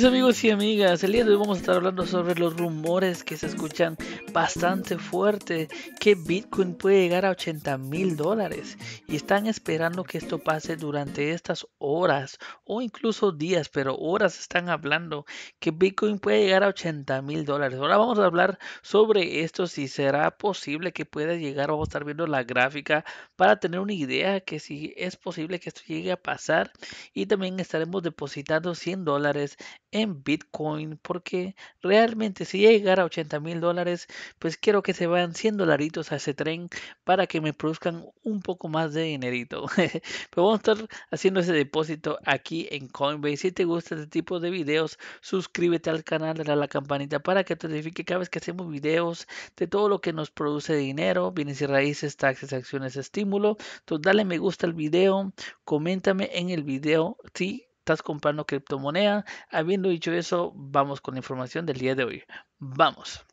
Mis amigos y amigas, el día de hoy vamos a estar hablando sobre los rumores que se escuchan bastante fuerte que Bitcoin puede llegar a 80 mil dólares y están esperando que esto pase durante estas horas o incluso días, pero horas están hablando que Bitcoin puede llegar a 80 mil dólares. Ahora vamos a hablar sobre esto, si será posible que pueda llegar, vamos a estar viendo la gráfica para tener una idea que si es posible que esto llegue a pasar y también estaremos depositando 100 dólares en Bitcoin porque realmente si llegar a 80 mil dólares pues quiero que se vayan 100 dolaritos a ese tren para que me produzcan un poco más de dinerito pero vamos a estar haciendo ese depósito aquí en Coinbase si te gusta este tipo de videos suscríbete al canal dale a la campanita para que te notifique cada vez que hacemos videos de todo lo que nos produce dinero bienes y raíces taxes acciones estímulo entonces dale me gusta al video coméntame en el video si estás comprando criptomoneda. Habiendo dicho eso, vamos con la información del día de hoy. Vamos.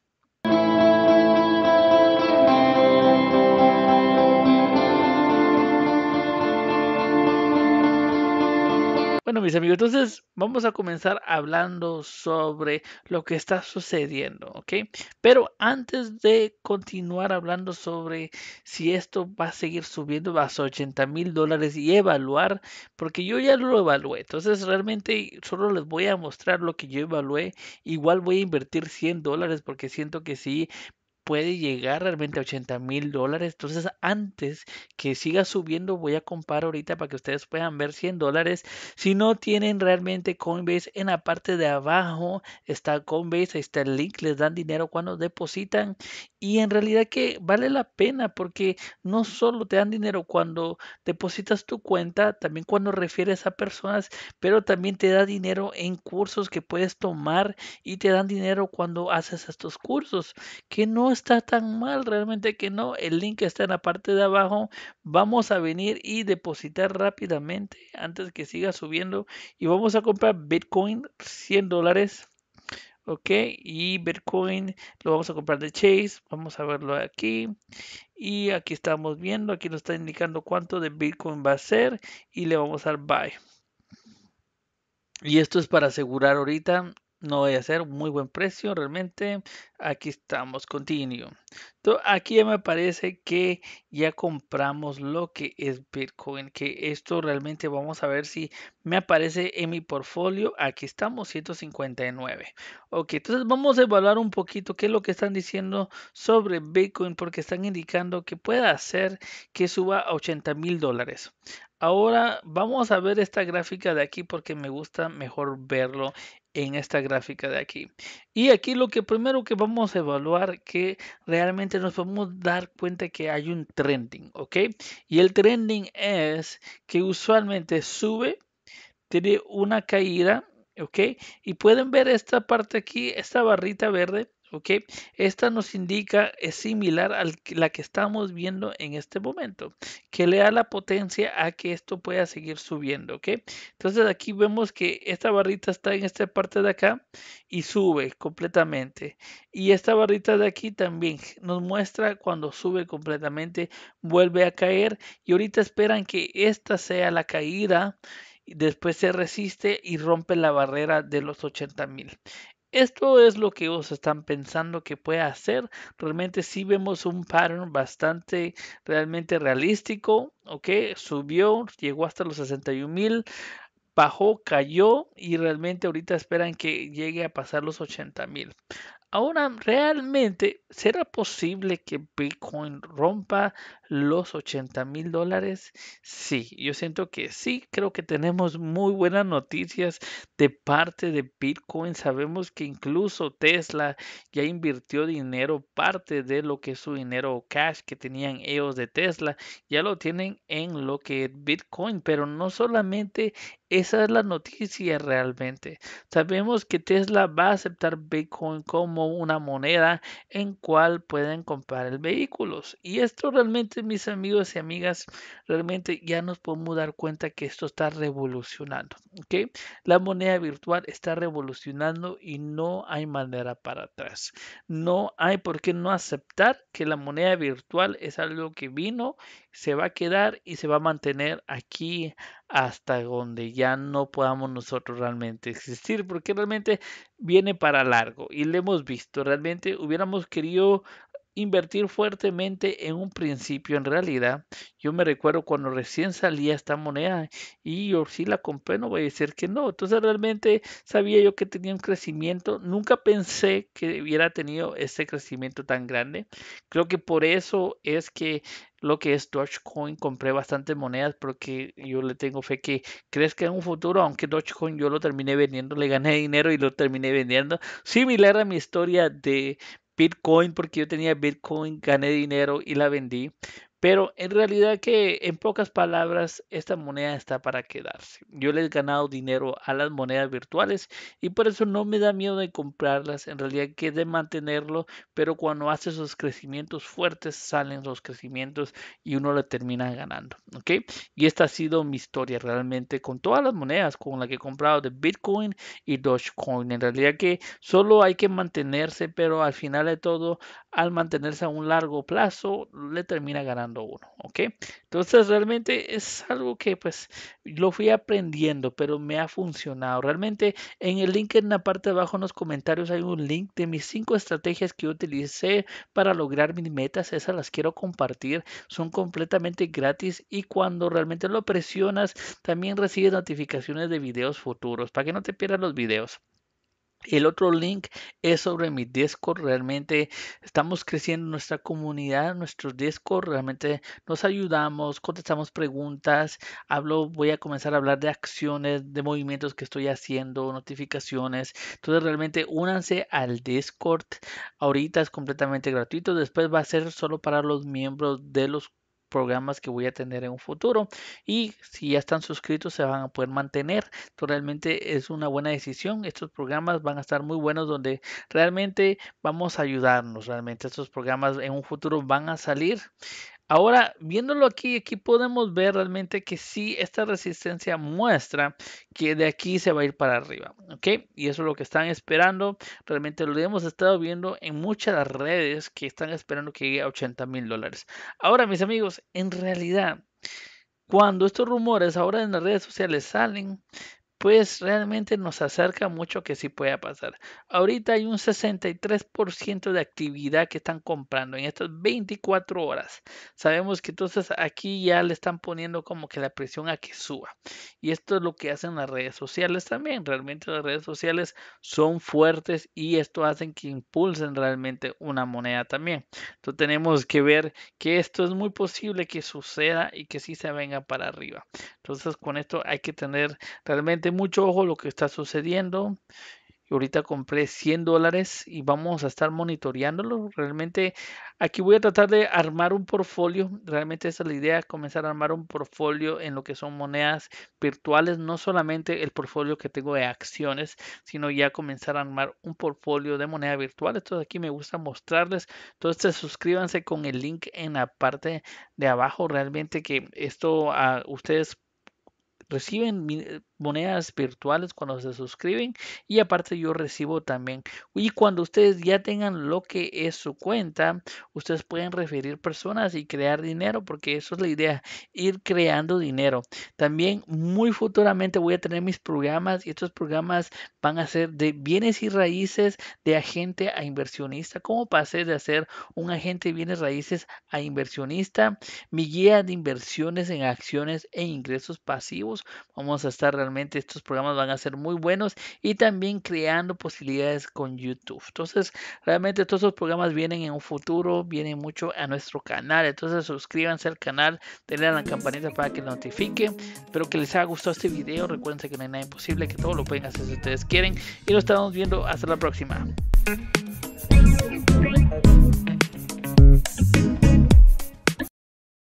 Bueno, mis amigos, entonces vamos a comenzar hablando sobre lo que está sucediendo, ¿ok? Pero antes de continuar hablando sobre si esto va a seguir subiendo hasta 80 mil dólares y evaluar, porque yo ya lo evalué, entonces realmente solo les voy a mostrar lo que yo evalué, igual voy a invertir 100 dólares porque siento que sí puede llegar realmente a 80 mil dólares. Entonces, antes que siga subiendo, voy a comprar ahorita para que ustedes puedan ver 100 dólares. Si no tienen realmente Coinbase, en la parte de abajo está Coinbase, ahí está el link, les dan dinero cuando depositan. Y en realidad que vale la pena porque no solo te dan dinero cuando depositas tu cuenta, también cuando refieres a personas, pero también te da dinero en cursos que puedes tomar y te dan dinero cuando haces estos cursos, que no es está tan mal, realmente que no. El link está en la parte de abajo. Vamos a venir y depositar rápidamente antes que siga subiendo. Y vamos a comprar Bitcoin 100 dólares. Ok, y Bitcoin lo vamos a comprar de Chase. Vamos a verlo aquí. Y aquí estamos viendo, aquí nos está indicando cuánto de Bitcoin va a ser. Y le vamos al buy. Y esto es para asegurar ahorita no voy a hacer muy buen precio realmente. Aquí estamos, continuo. aquí ya me parece que ya compramos lo que es Bitcoin. Que esto realmente vamos a ver si me aparece en mi portfolio. Aquí estamos, 159. Ok, entonces vamos a evaluar un poquito qué es lo que están diciendo sobre Bitcoin. Porque están indicando que pueda hacer que suba a 80 mil dólares. Ahora vamos a ver esta gráfica de aquí porque me gusta mejor verlo en esta gráfica de aquí. Y aquí lo que primero que vamos a evaluar que realmente nos a dar cuenta que hay un trending, ¿ok? Y el trending es que usualmente sube, tiene una caída, ¿ok? Y pueden ver esta parte aquí, esta barrita verde, Ok, Esta nos indica, es similar a la que estamos viendo en este momento, que le da la potencia a que esto pueda seguir subiendo, ¿ok? Entonces aquí vemos que esta barrita está en esta parte de acá y sube completamente. Y esta barrita de aquí también nos muestra cuando sube completamente, vuelve a caer y ahorita esperan que esta sea la caída después se resiste y rompe la barrera de los 80 mil esto es lo que ellos están pensando que puede hacer. Realmente si vemos un pattern bastante realmente realístico, ¿ok? Subió, llegó hasta los 61 mil, bajó, cayó y realmente ahorita esperan que llegue a pasar los 80 mil. Ahora, ¿realmente será posible que Bitcoin rompa los 80 mil dólares? Sí, yo siento que sí, creo que tenemos muy buenas noticias de parte de Bitcoin. Sabemos que incluso Tesla ya invirtió dinero, parte de lo que es su dinero cash que tenían ellos de Tesla, ya lo tienen en lo que es Bitcoin, pero no solamente esa es la noticia realmente. Sabemos que Tesla va a aceptar Bitcoin como una moneda en cual pueden comprar vehículos. Y esto realmente, mis amigos y amigas, realmente ya nos podemos dar cuenta que esto está revolucionando. ¿okay? La moneda virtual está revolucionando y no hay manera para atrás. No hay por qué no aceptar que la moneda virtual es algo que vino, se va a quedar y se va a mantener aquí hasta donde ya no podamos nosotros realmente existir, porque realmente viene para largo y lo hemos visto, realmente hubiéramos querido invertir fuertemente en un principio. En realidad, yo me recuerdo cuando recién salía esta moneda y yo sí la compré, no voy a decir que no. Entonces realmente sabía yo que tenía un crecimiento. Nunca pensé que hubiera tenido este crecimiento tan grande. Creo que por eso es que lo que es Dogecoin. Compré bastantes monedas porque yo le tengo fe que crezca en un futuro, aunque Dogecoin yo lo terminé vendiendo, le gané dinero y lo terminé vendiendo. Similar a mi historia de Bitcoin porque yo tenía Bitcoin, gané dinero y la vendí. Pero en realidad que, en pocas palabras, esta moneda está para quedarse. Yo le he ganado dinero a las monedas virtuales y por eso no me da miedo de comprarlas. En realidad que de mantenerlo, pero cuando hace esos crecimientos fuertes, salen los crecimientos y uno le termina ganando. ¿Ok? Y esta ha sido mi historia realmente con todas las monedas con las que he comprado de Bitcoin y Dogecoin. En realidad que solo hay que mantenerse, pero al final de todo, al mantenerse a un largo plazo, le termina ganando uno, ¿ok? Entonces realmente es algo que pues lo fui aprendiendo, pero me ha funcionado. Realmente en el link en la parte de abajo en los comentarios hay un link de mis cinco estrategias que utilicé para lograr mis metas. Esas las quiero compartir, son completamente gratis y cuando realmente lo presionas también recibes notificaciones de videos futuros para que no te pierdas los videos. El otro link es sobre mi Discord. Realmente estamos creciendo nuestra comunidad, nuestro Discord. Realmente nos ayudamos, contestamos preguntas. Hablo, voy a comenzar a hablar de acciones, de movimientos que estoy haciendo, notificaciones. Entonces, realmente únanse al Discord. Ahorita es completamente gratuito. Después va a ser solo para los miembros de los programas que voy a tener en un futuro y si ya están suscritos se van a poder mantener realmente es una buena decisión estos programas van a estar muy buenos donde realmente vamos a ayudarnos realmente estos programas en un futuro van a salir Ahora, viéndolo aquí, aquí podemos ver realmente que sí, esta resistencia muestra que de aquí se va a ir para arriba, ¿ok? Y eso es lo que están esperando. Realmente lo hemos estado viendo en muchas redes que están esperando que llegue a 80 mil dólares. Ahora, mis amigos, en realidad, cuando estos rumores ahora en las redes sociales salen, pues realmente nos acerca mucho que sí pueda pasar. Ahorita hay un 63% de actividad que están comprando en estas 24 horas. Sabemos que entonces aquí ya le están poniendo como que la presión a que suba. Y esto es lo que hacen las redes sociales también. Realmente las redes sociales son fuertes y esto hacen que impulsen realmente una moneda también. Entonces tenemos que ver que esto es muy posible que suceda y que sí se venga para arriba. Entonces con esto hay que tener realmente mucho ojo lo que está sucediendo. Y ahorita compré 100 dólares y vamos a estar monitoreándolo. Realmente aquí voy a tratar de armar un portfolio. Realmente esa es la idea, comenzar a armar un portfolio en lo que son monedas virtuales. No solamente el portfolio que tengo de acciones, sino ya comenzar a armar un portfolio de moneda virtual. Entonces aquí me gusta mostrarles. Entonces suscríbanse con el link en la parte de abajo. Realmente que esto a ustedes reciben eh, monedas virtuales cuando se suscriben y aparte yo recibo también. Y cuando ustedes ya tengan lo que es su cuenta, ustedes pueden referir personas y crear dinero porque eso es la idea, ir creando dinero. También muy futuramente voy a tener mis programas y estos programas van a ser de bienes y raíces de agente a inversionista. ¿Cómo pasé de hacer un agente de bienes raíces a inversionista? Mi guía de inversiones en acciones e ingresos pasivos Vamos a estar realmente, estos programas van a ser muy buenos y también creando posibilidades con YouTube. Entonces, realmente todos los programas vienen en un futuro, vienen mucho a nuestro canal. Entonces, suscríbanse al canal, denle a la campanita para que notifiquen. Espero que les haya gustado este video. Recuerden que no hay nada imposible, que todo lo pueden hacer si ustedes quieren. Y lo estamos viendo hasta la próxima.